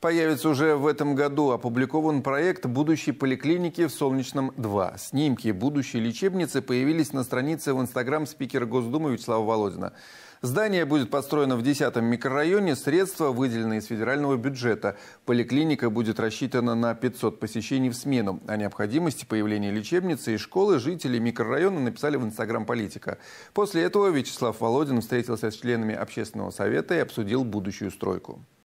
Появится уже в этом году опубликован проект будущей поликлиники в Солнечном-2». Снимки будущей лечебницы появились на странице в Инстаграм спикера Госдумы Вячеслава Володина. Здание будет построено в 10-м микрорайоне, средства выделены из федерального бюджета. Поликлиника будет рассчитана на 500 посещений в смену. О необходимости появления лечебницы и школы жители микрорайона написали в Инстаграм политика. После этого Вячеслав Володин встретился с членами общественного совета и обсудил будущую стройку.